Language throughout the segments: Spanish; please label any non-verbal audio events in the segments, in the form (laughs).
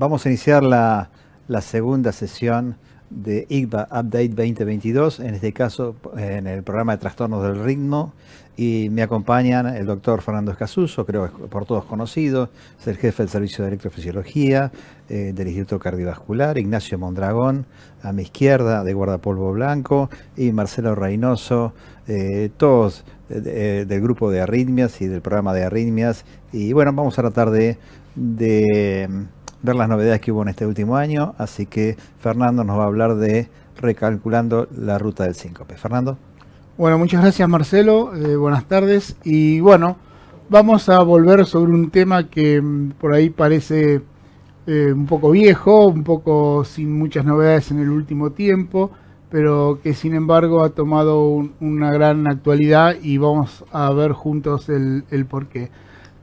Vamos a iniciar la, segunda sesión de IGBA Update 2022, en este caso en el programa de trastornos del ritmo. Y me acompañan el doctor Fernando Escasuso, creo que por todos conocido, es el jefe del Servicio de Electrofisiología eh, del Instituto Cardiovascular, Ignacio Mondragón, a mi izquierda, de Guardapolvo Blanco, y Marcelo Reynoso, eh, todos eh, del grupo de arritmias y del programa de arritmias. Y bueno, vamos a tratar de ver las novedades que hubo en este último año. Así que Fernando nos va a hablar de recalculando la ruta del síncope. Fernando. Bueno, muchas gracias Marcelo, eh, buenas tardes y bueno, vamos a volver sobre un tema que mm, por ahí parece eh, un poco viejo, un poco sin muchas novedades en el último tiempo, pero que sin embargo ha tomado una gran actualidad y vamos a ver juntos el, el porqué.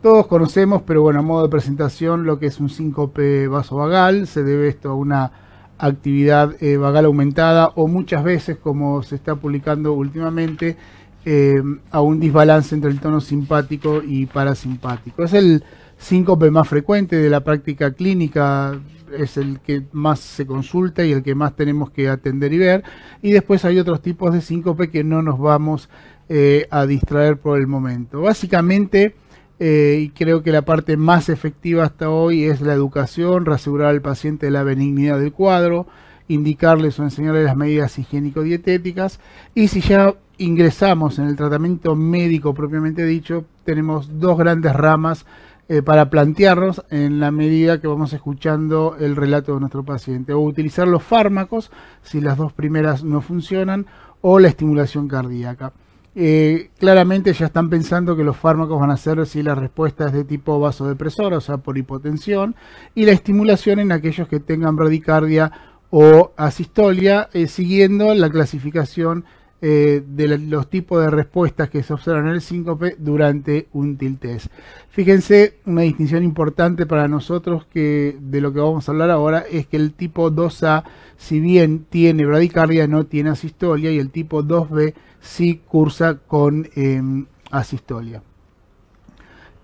Todos conocemos, pero bueno, a modo de presentación, lo que es un síncope vasovagal. Se debe esto a una actividad eh, vagal aumentada o muchas veces, como se está publicando últimamente, eh, a un desbalance entre el tono simpático y parasimpático. Es el síncope más frecuente de la práctica clínica es el que más se consulta y el que más tenemos que atender y ver. Y después hay otros tipos de síncope que no nos vamos eh, a distraer por el momento. Básicamente eh, y creo que la parte más efectiva hasta hoy es la educación, reasegurar al paciente la benignidad del cuadro, indicarles o enseñarles las medidas higiénico-dietéticas y si ya ingresamos en el tratamiento médico propiamente dicho, tenemos dos grandes ramas eh, para plantearnos en la medida que vamos escuchando el relato de nuestro paciente o utilizar los fármacos si las dos primeras no funcionan o la estimulación cardíaca. Eh, claramente ya están pensando que los fármacos van a ser si la respuesta es de tipo vasodepresor, o sea, por hipotensión, y la estimulación en aquellos que tengan bradicardia o asistolia, eh, siguiendo la clasificación eh, de los tipos de respuestas que se observan en el síncope durante un tilt test. Fíjense, una distinción importante para nosotros que de lo que vamos a hablar ahora es que el tipo 2A, si bien tiene bradicardia, no tiene asistolia y el tipo 2B sí cursa con em, asistolia.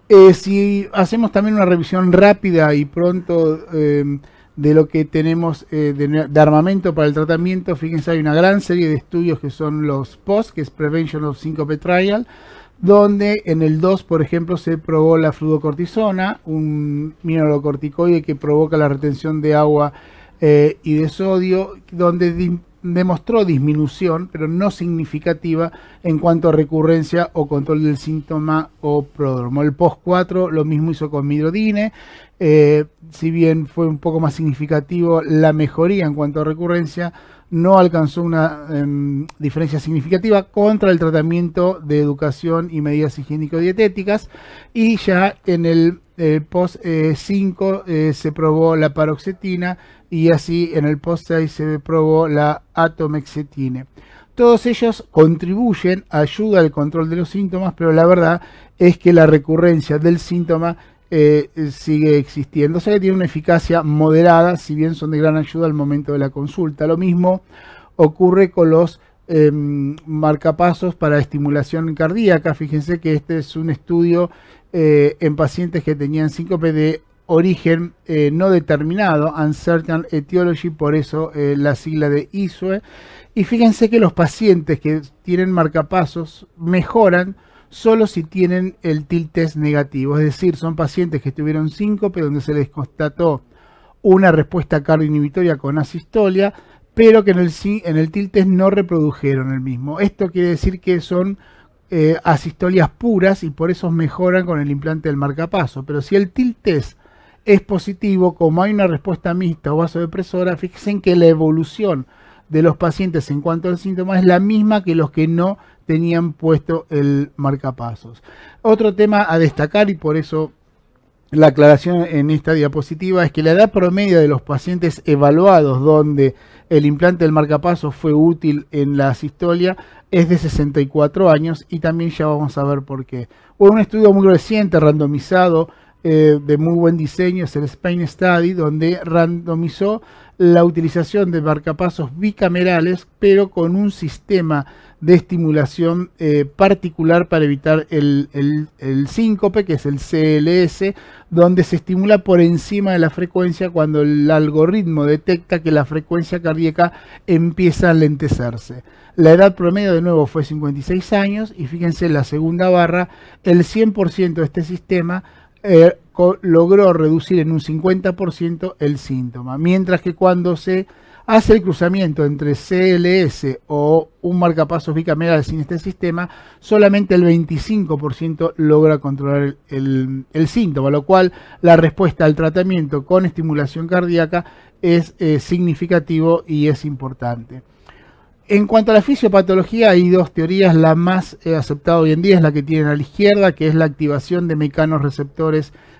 Eh, si hacemos también una revisión rápida y pronto em, de lo que tenemos eh, de, armamento para el tratamiento, fíjense, hay una gran serie de estudios que son los POS, que es Prevention of Syncope Trial, donde en el 2, por ejemplo, se probó la fludocortisona, un mineralocorticoide que provoca la retención de agua eh, y de sodio, donde demostró disminución, pero no significativa en cuanto a recurrencia o control del síntoma o pródromo. El POS4 lo mismo hizo con midrodine, eh, si bien fue un poco más significativo la mejoría en cuanto a recurrencia, no alcanzó una em, diferencia significativa contra el tratamiento de educación y medidas higiénico-dietéticas. Y ya en el eh, post 5 eh, eh, se probó la paroxetina y así en el post 6 se probó la atomexetina. Todos ellos contribuyen, ayuda al control de los síntomas, pero la verdad es que la recurrencia del síntoma eh, sigue O sea que tiene una eficacia moderada, si bien son de gran ayuda al momento de la consulta. Lo mismo ocurre con los em, marcapasos para estimulación cardíaca. Fíjense que este es un estudio eh, en pacientes que tenían síncope de origen eh, no determinado, Uncertain Etiology, por eso la sigla de ISUE. Y fíjense que los pacientes que tienen marcapasos mejoran solo si tienen el tilt test negativo. Es decir, son pacientes que tuvieron síncope donde se les constató una respuesta cardioinhibitoria con asistolia, pero que en el, en test no reprodujeron el mismo. Esto quiere decir que son eh, asistolias puras y por eso mejoran con el implante del marcapaso. Pero si el tilt test es positivo, como hay una respuesta mixta o vasodepresora, fíjense que la evolución de los pacientes en cuanto al síntoma es la misma que los que no tenían puesto el marcapasos. Otro tema a destacar y por eso la aclaración en esta diapositiva es que la edad promedio de los pacientes evaluados donde el implante del marcapaso fue útil en la sistolia es de 64 años y también ya vamos a ver por qué. Hubo un estudio muy reciente, randomizado, eh, de muy buen diseño, es el Spain Study, donde randomizó la utilización de marcapasos bicamerales, pero con un sistema de estimulación eh, particular para evitar el, síncope, que es el CLS, donde se estimula por encima de la frecuencia cuando el algoritmo detecta que la frecuencia cardíaca empieza a lentecerse. La edad promedio de nuevo fue 56 años y fíjense en la segunda barra, el 100% de este sistema eh, logró reducir en un 50% el síntoma, mientras que cuando se hace el cruzamiento entre CLS o un marcapasos bicameral sin este sistema, solamente el 25% logra controlar el, síntoma, lo cual la respuesta al tratamiento con estimulación cardíaca es eh, significativo y es importante en cuanto a la fisiopatología, hay dos teorías. La más eh, aceptada hoy en día es la que tienen a la izquierda, que es la activación de mecanos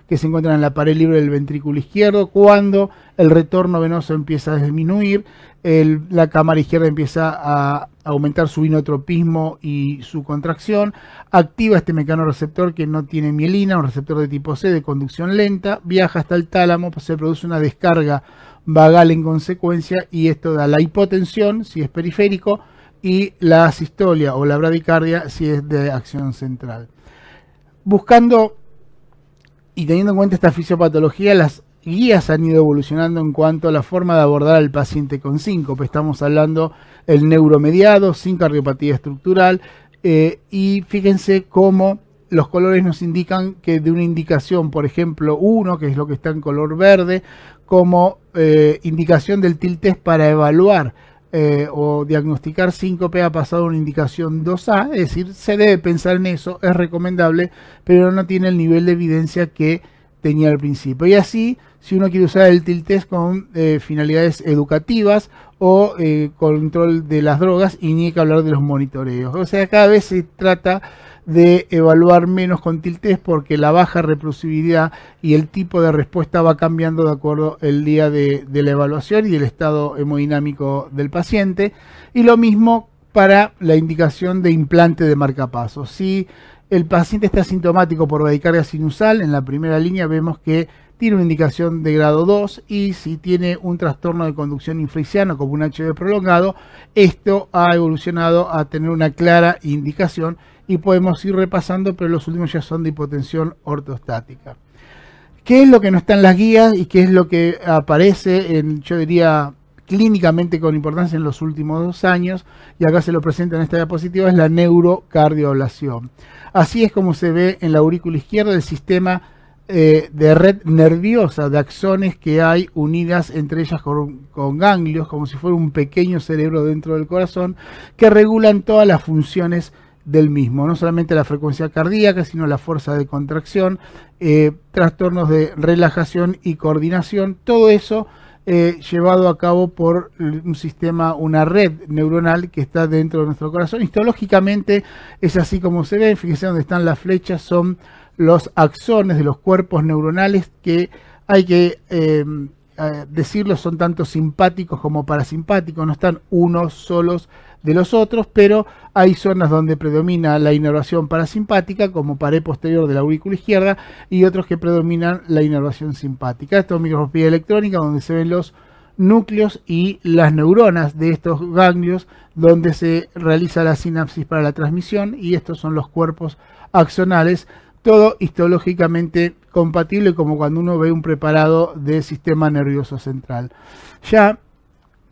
que se encuentran en la pared libre del ventrículo izquierdo, cuando el retorno venoso empieza a disminuir, la cámara izquierda empieza a aumentar su inotropismo y su contracción, activa este mecanorreceptor que no tiene mielina, un receptor de tipo C de conducción lenta, viaja hasta el tálamo, pues se produce una descarga vagal en consecuencia y esto da la hipotensión si es periférico y la asistolia o la bradicardia si es de acción central. Buscando y teniendo en cuenta esta fisiopatología, las guías han ido evolucionando en cuanto a la forma de abordar al paciente con síncope. Estamos hablando del neuromediado, sin cardiopatía estructural, eh, y fíjense cómo los colores nos indican que de una indicación, por ejemplo, 1, que es lo que está en color verde, como eh, indicación del test para evaluar eh, o diagnosticar síncope ha pasado una indicación 2A, es decir, se debe pensar en eso, es recomendable, pero no tiene el nivel de evidencia que tenía al principio. Y así, si uno quiere usar el tiltest con eh, finalidades educativas o eh, control de las drogas, y ni hay que hablar de los monitoreos. O sea, cada vez se trata de evaluar menos con tiltes porque la baja reproducibilidad y el tipo de respuesta va cambiando de acuerdo el día de, la evaluación y el estado hemodinámico del paciente. Y lo mismo para la indicación de implante de marcapasos. Si el paciente está asintomático por radicarga sinusal, en la primera línea vemos que tiene una indicación de grado 2 y si tiene un trastorno de conducción infriciano como un HB prolongado, esto ha evolucionado a tener una clara indicación y podemos ir repasando, pero los últimos ya son de hipotensión ortostática. ¿Qué es lo que no está en las guías y qué es lo que aparece, en, yo diría, clínicamente con importancia en los últimos dos años? Y acá se lo presenta en esta diapositiva, es la neurocardioblación. Así es como se ve en la aurícula izquierda el sistema eh, de red nerviosa, de axones que hay unidas entre ellas con, con, ganglios, como si fuera un pequeño cerebro dentro del corazón, que regulan todas las funciones del mismo, no solamente la frecuencia cardíaca, sino la fuerza de contracción, eh, trastornos de relajación y coordinación, todo eso eh, llevado a cabo por un sistema, una red neuronal que está dentro de nuestro corazón. Histológicamente es así como se ve, fíjense dónde están las flechas, son los axones de los cuerpos neuronales que hay que... Eh, decirlo, son tanto simpáticos como parasimpáticos, no están unos solos de los otros, pero hay zonas donde predomina la inervación parasimpática, como pared posterior de la aurícula izquierda, y otros que predominan la inervación simpática. Esto es microscopía electrónica, donde se ven los núcleos y las neuronas de estos ganglios donde se realiza la sinapsis para la transmisión y estos son los cuerpos axonales, todo histológicamente compatible como cuando uno ve un preparado de sistema nervioso central. Ya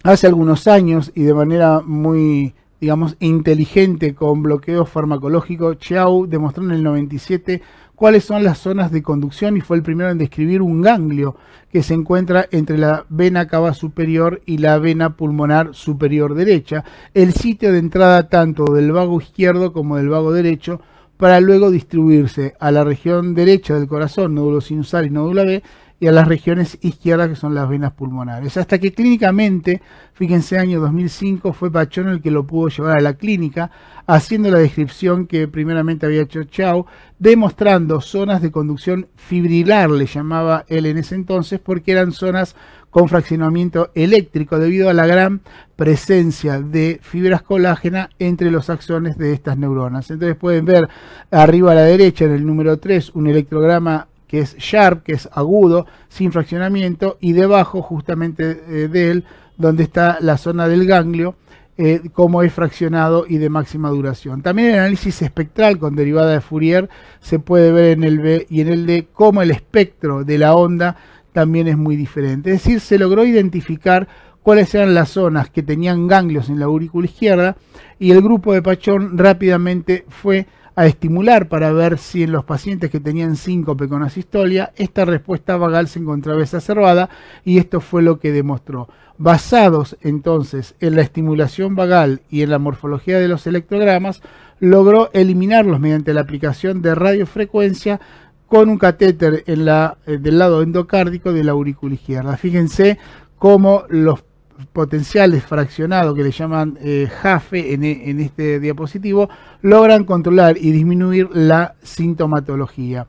hace algunos años y de manera muy digamos, inteligente con bloqueo farmacológico, Chiao demostró en el 97 cuáles son las zonas de conducción y fue el primero en describir un ganglio que se encuentra entre la vena cava superior y la vena pulmonar superior derecha, el sitio de entrada tanto del vago izquierdo como del vago derecho, para luego distribuirse a la región derecha del corazón, nódulo sinusal y nódula B, y a las regiones izquierdas que son las venas pulmonares. Hasta que clínicamente, fíjense, año 2005 fue Pachón el que lo pudo llevar a la clínica, haciendo la descripción que primeramente había hecho Chau, demostrando zonas de conducción fibrilar, le llamaba él en ese entonces, porque eran zonas con fraccionamiento eléctrico debido a la gran presencia de fibras colágenas entre los axones de estas neuronas. Entonces pueden ver arriba a la derecha en el número 3 un electrograma que es sharp, que es agudo, sin fraccionamiento, y debajo justamente eh, de él, donde está la zona del ganglio, eh, cómo como es fraccionado y de máxima duración. También el análisis espectral con derivada de Fourier se puede ver en el B y en el D cómo el espectro de la onda también es muy diferente. Es decir, se logró identificar cuáles eran las zonas que tenían ganglios en la aurícula izquierda y el grupo de Pachón rápidamente fue a estimular para ver si en los pacientes que tenían síncope con asistolia esta respuesta vagal se encontraba exacerbada y esto fue lo que demostró. Basados entonces en la estimulación vagal y en la morfología de los electrogramas, logró eliminarlos mediante la aplicación de radiofrecuencia con un catéter en la, eh, del lado endocárdico de la aurícula izquierda. Fíjense cómo los potenciales fraccionados que le llaman eh, JAFE e, en, este diapositivo logran controlar y disminuir la sintomatología.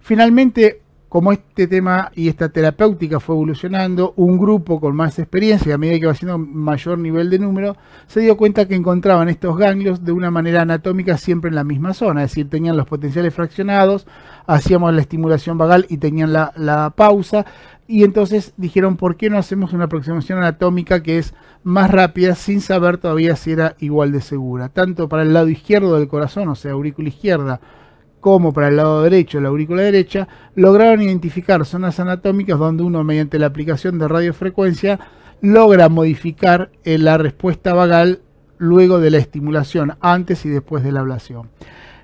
Finalmente, como este tema y esta terapéutica fue evolucionando, un grupo con más experiencia, a medida que va haciendo mayor nivel de número, se dio cuenta que encontraban estos ganglios de una manera anatómica siempre en la misma zona, es decir, tenían los potenciales fraccionados, hacíamos la estimulación vagal y tenían la, la pausa, y entonces dijeron, ¿por qué no hacemos una aproximación anatómica que es más rápida sin saber todavía si era igual de segura? Tanto para el lado izquierdo del corazón, o sea, aurícula izquierda, como para el lado derecho, la aurícula derecha, lograron identificar zonas anatómicas donde uno mediante la aplicación de radiofrecuencia logra modificar eh, la respuesta vagal luego de la estimulación, antes y después de la ablación.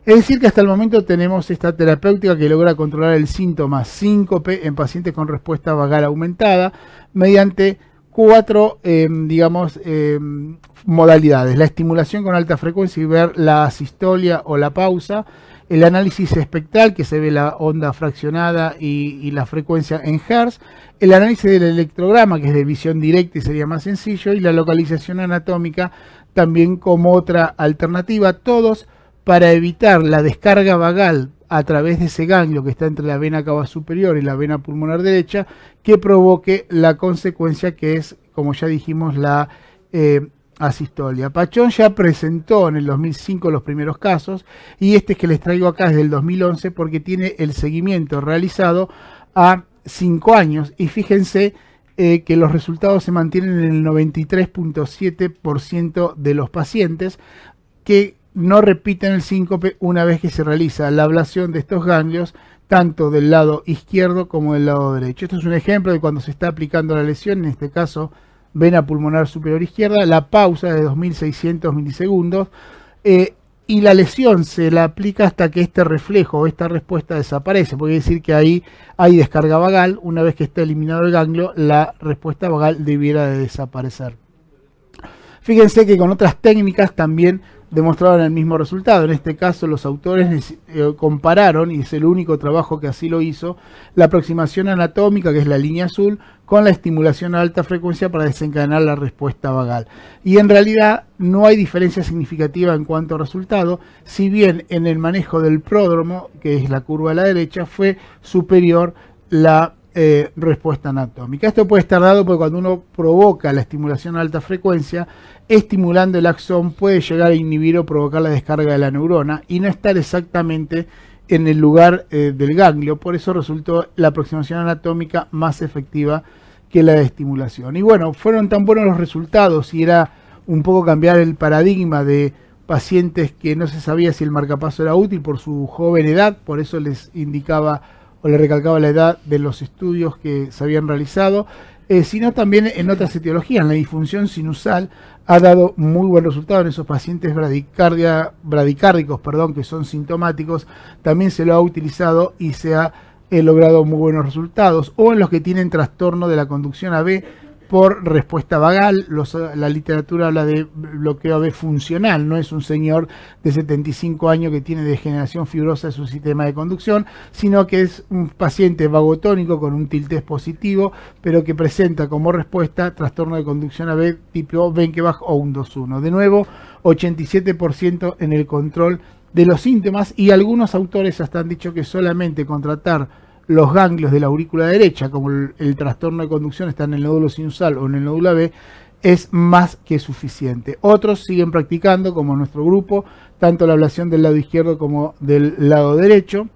Es decir, que hasta el momento tenemos esta terapéutica que logra controlar el síntoma síncope en pacientes con respuesta vagal aumentada mediante cuatro, em, digamos, em, modalidades. La estimulación con alta frecuencia y ver la asistolia o la pausa, el análisis espectral, que se ve la onda fraccionada y, la frecuencia en Hertz, el análisis del electrograma, que es de visión directa y sería más sencillo, y la localización anatómica también como otra alternativa, todos para evitar la descarga vagal a través de ese ganglio que está entre la vena cava superior y la vena pulmonar derecha, que provoque la consecuencia que es, como ya dijimos, la eh, asistolia. Pachón ya presentó en el 2005 los primeros casos y este que les traigo acá es del 2011 porque tiene el seguimiento realizado a 5 años y fíjense eh, que los resultados se mantienen en el 93.7% de los pacientes que no repiten el síncope una vez que se realiza la ablación de estos ganglios tanto del lado izquierdo como del lado derecho. Esto es un ejemplo de cuando se está aplicando la lesión, en este caso vena pulmonar superior izquierda, la pausa de 2600 milisegundos eh, y la lesión se la aplica hasta que este reflejo o esta respuesta desaparece. Puede decir que ahí hay descarga vagal, una vez que está eliminado el ganglio, la respuesta vagal debiera de desaparecer. Fíjense que con otras técnicas también Demostraron el mismo resultado. En este caso, los autores eh, compararon, y es el único trabajo que así lo hizo, la aproximación anatómica, que es la línea azul, con la estimulación a alta frecuencia para desencadenar la respuesta vagal. Y en realidad no hay diferencia significativa en cuanto a resultado, si bien en el manejo del pródromo, que es la curva a la derecha, fue superior la eh, respuesta anatómica. Esto puede estar dado porque cuando uno provoca la estimulación a alta frecuencia, estimulando el axón puede llegar a inhibir o provocar la descarga de la neurona y no estar exactamente en el lugar eh, del ganglio. Por eso resultó la aproximación anatómica más efectiva que la de estimulación. Y bueno, fueron tan buenos los resultados y era un poco cambiar el paradigma de pacientes que no se sabía si el marcapaso era útil por su joven edad, por eso les indicaba o le recalcaba la edad de los estudios que se habían realizado, eh, sino también en otras etiologías. La disfunción sinusal ha dado muy buen resultado en esos pacientes bradicardia, bradicárdicos perdón, que son sintomáticos. También se lo ha utilizado y se ha eh, logrado muy buenos resultados. O en los que tienen trastorno de la conducción AB, por respuesta vagal. la literatura habla de bloqueo de funcional, no es un señor de 75 años que tiene degeneración fibrosa de su sistema de conducción, sino que es un paciente vagotónico con un tiltez positivo, pero que presenta como respuesta trastorno de conducción AB tipo Benkebach o un De nuevo, 87% en el control de los síntomas y algunos autores hasta han dicho que solamente contratar los ganglios de la aurícula derecha, como el, trastorno de conducción está en el nódulo sinusal o en el nódulo B, es más que suficiente. Otros siguen practicando, como nuestro grupo, tanto la ablación del lado izquierdo como del lado derecho.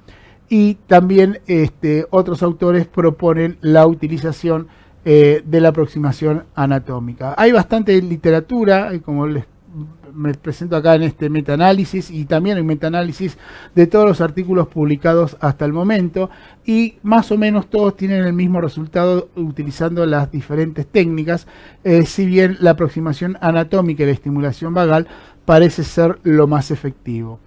Y también este, otros autores proponen la utilización eh, de la aproximación anatómica. Hay bastante literatura, como les me presento acá en este metaanálisis y también el metaanálisis de todos los artículos publicados hasta el momento y más o menos todos tienen el mismo resultado utilizando las diferentes técnicas, eh, si bien la aproximación anatómica y la estimulación vagal parece ser lo más efectivo.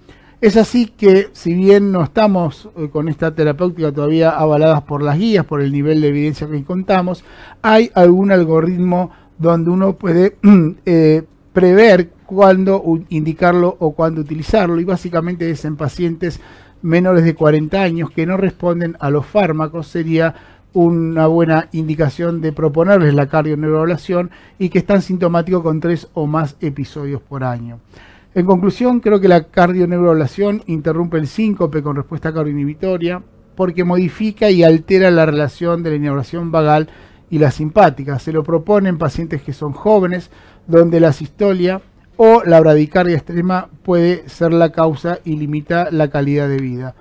Es así que si bien no estamos eh, con esta terapéutica todavía avaladas por las guías, por el nivel de evidencia que contamos, hay algún algoritmo donde uno puede (clears throat) eh, prever cuándo indicarlo o cuándo utilizarlo y básicamente es en pacientes menores de 40 años que no responden a los fármacos sería una buena indicación de proponerles la cardioneuroablación y que están sintomáticos con tres o más episodios por año. En conclusión, creo que la cardioneuroablación interrumpe el síncope con respuesta cardioinhibitoria porque modifica y altera la relación de la inauguración vagal y la simpática. Se lo proponen pacientes que son jóvenes, donde la sistolia o la bradicardia extrema puede ser la causa y limita la calidad de vida.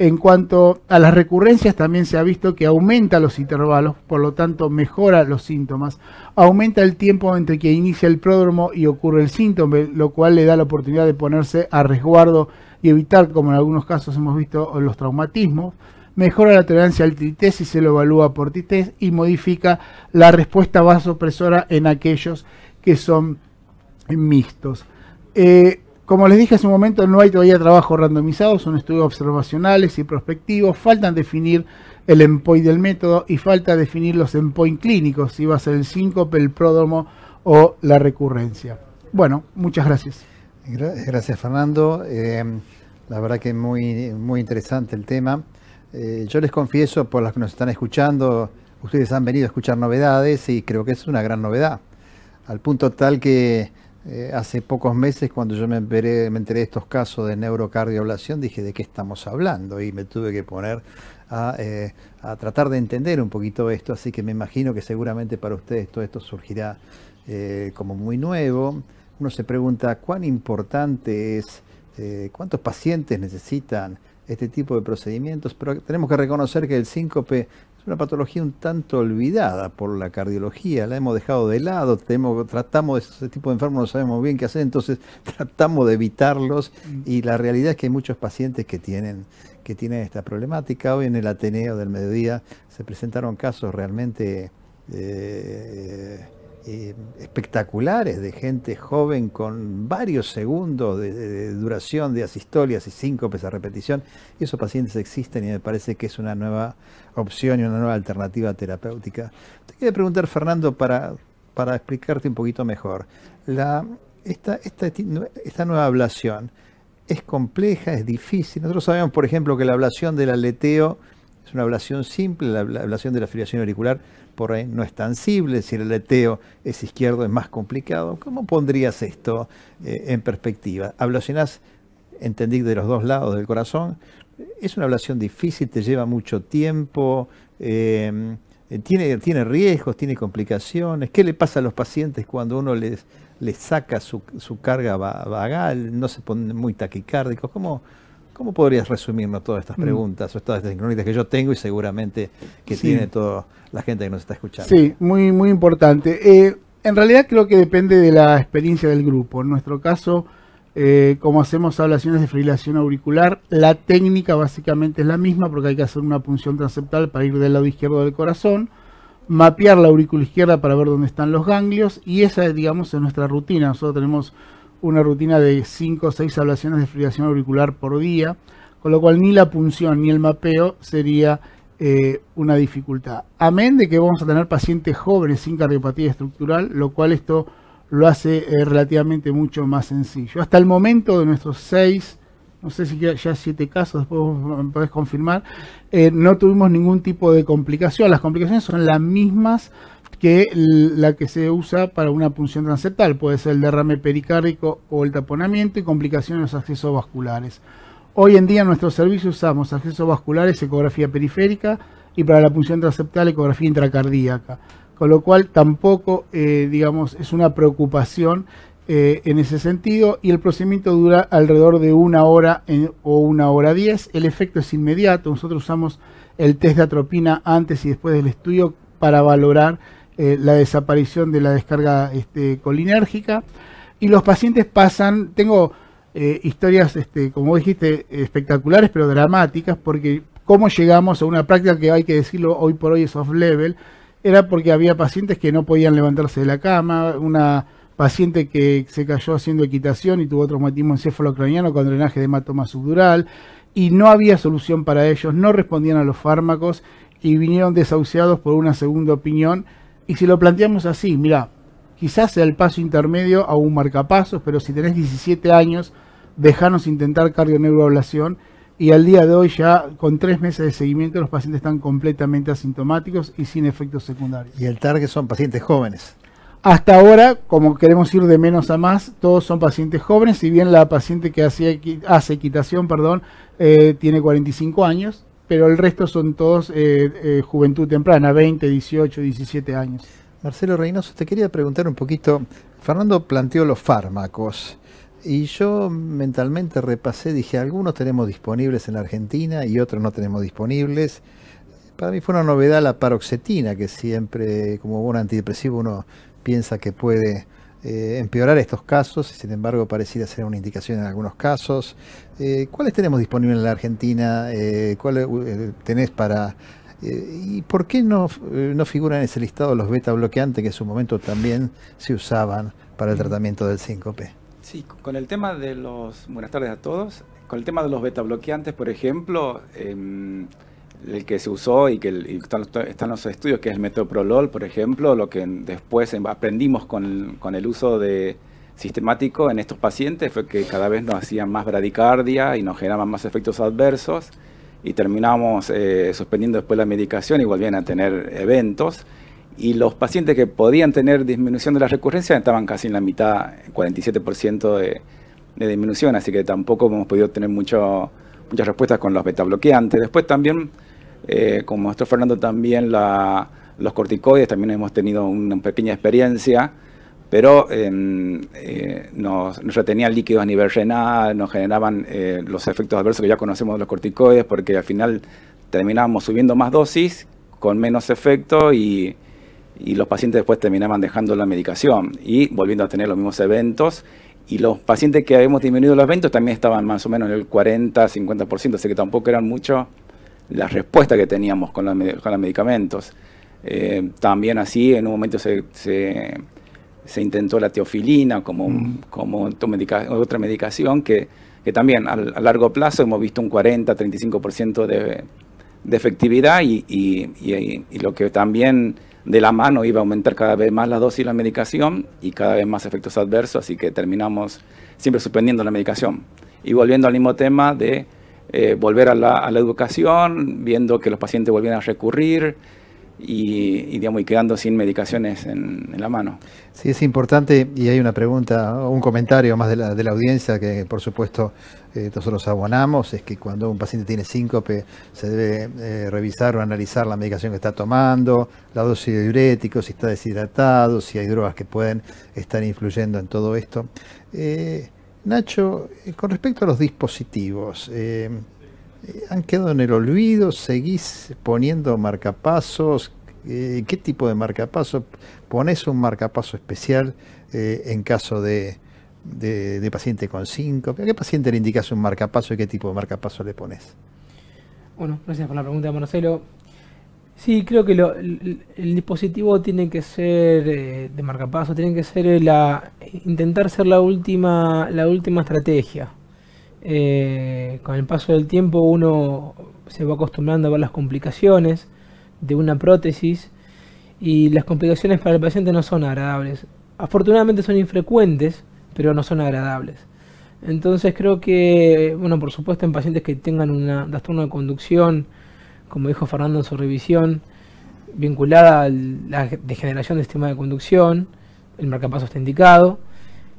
En cuanto a las recurrencias, también se ha visto que aumenta los intervalos, por lo tanto mejora los síntomas, aumenta el tiempo entre que inicia el pródromo y ocurre el síntoma, lo cual le da la oportunidad de ponerse a resguardo y evitar, como en algunos casos hemos visto, los traumatismos, mejora la tolerancia al tritez si se lo evalúa por tritez y modifica la respuesta vasopresora en aquellos que son mixtos. Eh, como les dije hace un momento, no hay todavía trabajo randomizado, son estudios observacionales y prospectivos, faltan definir el endpoint del método y falta definir los endpoint clínicos, si va a ser el síncope, el pródomo o la recurrencia. Bueno, muchas gracias. Gracias Fernando, eh, la verdad que muy, muy interesante el tema. Eh, yo les confieso, por las que nos están escuchando, ustedes han venido a escuchar novedades y creo que es una gran novedad al punto tal que eh, hace pocos meses cuando yo me enteré, de estos casos de neurocardioblación, dije, ¿de qué estamos hablando? Y me tuve que poner a, eh, tratar de entender un poquito esto, así que me imagino que seguramente para ustedes todo esto surgirá eh, como muy nuevo. Uno se pregunta cuán importante es, cuántos pacientes necesitan este tipo de procedimientos, pero tenemos que reconocer que el síncope una patología un tanto olvidada por la cardiología, la hemos dejado de lado, tratamos de ese tipo de enfermos, no sabemos bien qué hacer, entonces (laughs) tratamos de evitarlos mm. y la realidad es que hay muchos pacientes que tienen, que tienen esta problemática. Hoy en el Ateneo del Mediodía se presentaron casos realmente... Eh, eh, espectaculares de gente joven con varios segundos de, duración de asistolias y síncopes a repetición. Y Esos pacientes existen y me parece que es una nueva opción y una nueva alternativa terapéutica. Te quería preguntar, Fernando, para, explicarte un poquito mejor. esta, esta nueva ablación es compleja, es difícil. Nosotros sabemos, por ejemplo, que la ablación del aleteo es una ablación simple, la ablación de la filiación auricular por ahí no es tan simple, si el aleteo es izquierdo es más complicado. ¿Cómo pondrías esto eh, en perspectiva? Ablacionás, entendí, de los dos lados del corazón. Es una ablación difícil, te lleva mucho tiempo, em, eh, tiene, riesgos, tiene complicaciones. ¿Qué le pasa a los pacientes cuando uno les, saca su, su carga vagal, no se ponen muy taquicárdicos? ¿Cómo, ¿Cómo podrías resumirnos todas estas mm. preguntas o estas incógnitas que yo tengo y seguramente que tiene toda la gente que nos está escuchando? Sí, muy, muy importante. Eh, en realidad creo que depende de la experiencia del grupo. En nuestro caso, eh, como hacemos hablaciones de fibrilación auricular, la técnica básicamente es la misma porque hay que hacer una punción transeptal para ir del lado izquierdo del corazón, mapear la aurícula izquierda para ver dónde están los ganglios y esa, digamos, es nuestra rutina. Nosotros tenemos una rutina de 5 o 6 ablaciones de friación auricular por día, con lo cual ni la punción ni el mapeo sería eh, una dificultad. Amén de que vamos a tener pacientes jóvenes sin cardiopatía estructural, lo cual esto lo hace eh, relativamente mucho más sencillo. Hasta el momento de nuestros 6 no sé si ya, siete casos, después podés confirmar, eh, no tuvimos ningún tipo de complicación. Las complicaciones son las mismas que la que se usa para una punción transeptal. Puede ser el derrame pericárdico o el taponamiento y complicaciones en los accesos vasculares. Hoy en día en nuestro servicio usamos accesos vasculares, ecografía periférica y para la punción transeptal ecografía intracardíaca. Con lo cual tampoco, eh, digamos, es una preocupación eh, en ese sentido y el procedimiento dura alrededor de una hora o una hora diez. El efecto es inmediato. Nosotros usamos el test de atropina antes y después del estudio para valorar eh, la desaparición de la descarga este, colinérgica y los pacientes pasan, tengo eh, historias, este, como dijiste, espectaculares pero dramáticas porque cómo llegamos a una práctica que hay que decirlo hoy por hoy es off level, era porque había pacientes que no podían levantarse de la cama, una paciente que se cayó haciendo equitación y tuvo otro encéfalo-craniano con drenaje de hematoma subdural y no había solución para ellos, no respondían a los fármacos y vinieron desahuciados por una segunda opinión y si lo planteamos así, mira, quizás sea el paso intermedio a un marcapasos, pero si tenés 17 años, dejanos intentar cardioneuroablación y al día de hoy ya con tres meses de seguimiento los pacientes están completamente asintomáticos y sin efectos secundarios. Y el target son pacientes jóvenes. Hasta ahora, como queremos ir de menos a más, todos son pacientes jóvenes, si bien la paciente que hacía, hace equitación perdón, eh, tiene 45 años, pero el resto son todos eh, eh, juventud temprana, 20, 18, 17 años. Marcelo Reynoso, te quería preguntar un poquito, Fernando planteó los fármacos y yo mentalmente repasé, dije, algunos tenemos disponibles en Argentina y otros no tenemos disponibles. Para mí fue una novedad la paroxetina, que siempre como un antidepresivo uno piensa que puede eh, empeorar estos casos, sin embargo pareciera ser una indicación en algunos casos. Eh, ¿Cuáles tenemos disponibles en la Argentina? Eh, ¿Cuáles tenés para... ¿Y por qué no, no figuran en ese listado los beta bloqueantes que en su momento también se usaban para el tratamiento del síncope? Sí, con el tema de los... Buenas tardes a todos. Con el tema de los beta bloqueantes, por ejemplo em, el que se usó y que están, los estudios, que es el metoprolol, por ejemplo, lo que después aprendimos con, el uso de sistemático en estos pacientes fue que cada vez nos hacían más bradicardia y nos generaban más efectos adversos y terminamos eh, suspendiendo después la medicación y volvían a tener eventos. Y los pacientes que podían tener disminución de la recurrencia estaban casi en la mitad, 47% de, de disminución, así que tampoco hemos podido tener mucho, muchas respuestas con los beta bloqueantes. Después también eh, como nuestro Fernando también, los corticoides también hemos tenido una pequeña experiencia, pero eh, nos, retenían líquidos a nivel renal, nos generaban eh, los efectos adversos que ya conocemos de los corticoides, porque al final terminábamos subiendo más dosis con menos efecto y, y los pacientes después terminaban dejando la medicación y volviendo a tener los mismos eventos. Y los pacientes que habíamos disminuido los eventos también estaban más o menos en el 40, 50%, así que tampoco eran muchos la respuesta que teníamos con, la, los medicamentos. Eh, también así, en un momento se, se, intentó la teofilina como, mm. como otra medicación que, que también a, largo plazo hemos visto un 40-35% de, de efectividad y, y, y, y, lo que también de la mano iba a aumentar cada vez más la dosis de la medicación y cada vez más efectos adversos, así que terminamos siempre suspendiendo la medicación. Y volviendo al mismo tema de eh, volver a la, educación, viendo que los pacientes volvían a recurrir y, y digamos, y quedando sin medicaciones en, la mano. Sí, es importante y hay una pregunta, o un comentario más de la, audiencia que por supuesto eh, nosotros abonamos, es que cuando un paciente tiene síncope se debe eh, revisar o analizar la medicación que está tomando, la dosis de diurético, si está deshidratado, si hay drogas que pueden estar influyendo en todo esto. Nacho, eh, con respecto a los dispositivos, eh, eh, ¿han quedado en el olvido? ¿Seguís poniendo marcapasos? ¿Qué tipo de marcapaso? ¿Pones un marcapaso especial en caso de, paciente con 5 ¿A qué paciente le indicas un marcapaso y qué tipo de marcapaso le pones? Bueno, gracias por la pregunta, monocelo Sí, creo que el, dispositivo tiene que ser eh, de marcapaso, tiene que ser eh, la intentar ser la última la última estrategia. Eh, con el paso del tiempo uno se va acostumbrando a ver las complicaciones de una prótesis y las complicaciones para el paciente no son agradables. Afortunadamente son infrecuentes, pero no son agradables. Entonces creo que, bueno, por supuesto en pacientes que tengan un trastorno de conducción, como dijo Fernando en su revisión, vinculada a la degeneración del sistema de conducción, el marcapaso está indicado,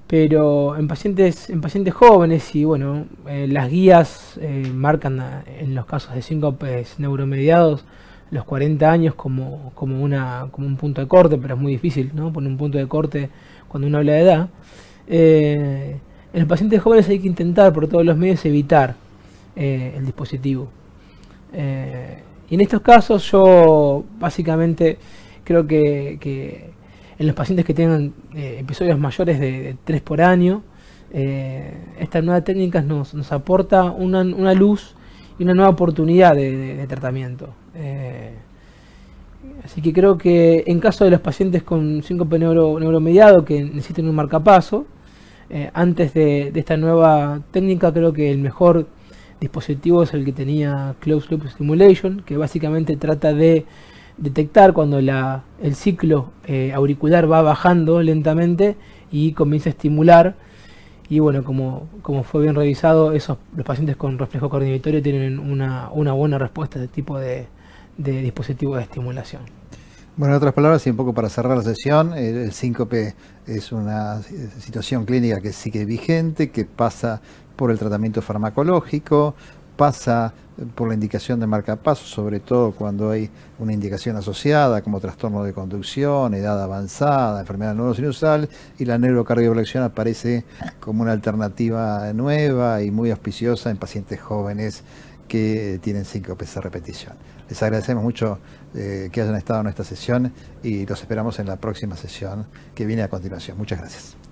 pero en pacientes, en pacientes jóvenes y bueno, eh, las guías eh, marcan en los casos de síncopes neuromediados los 40 años como, como, una, como un punto de corte, pero es muy difícil ¿no? poner un punto de corte cuando uno habla de edad. Eh, en los pacientes jóvenes hay que intentar por todos los medios evitar el dispositivo. Eh, y en estos casos yo básicamente creo que, en los pacientes que tengan eh, episodios mayores de, 3 por año, eh, esta estas nuevas técnicas nos, aporta una, luz y una nueva oportunidad de, tratamiento. así que creo que en caso de los pacientes con síncope neuro, neuromediado que necesiten un marcapaso, antes de esta nueva técnica creo que el mejor dispositivo es el que tenía Closed Loop Stimulation, que básicamente trata de detectar cuando la, el ciclo eh, auricular va bajando lentamente y comienza a estimular. Y bueno, como, como fue bien revisado, esos, los pacientes con reflejo coordinatorio tienen una, buena respuesta de este tipo de, de dispositivo de estimulación. Bueno, en otras palabras, y un poco para cerrar la sesión, el, síncope es una situación clínica que sigue vigente, que pasa por el tratamiento farmacológico, pasa eh, por la indicación de marcapasos, sobre todo cuando hay una indicación asociada como trastorno de conducción, edad avanzada, enfermedad sinusal y la neurocardiolección aparece como una alternativa nueva y muy auspiciosa en pacientes jóvenes que tienen síncopes de repetición. Les agradecemos mucho eh, que hayan estado en esta sesión y los esperamos en la próxima sesión que viene a continuación. Muchas gracias.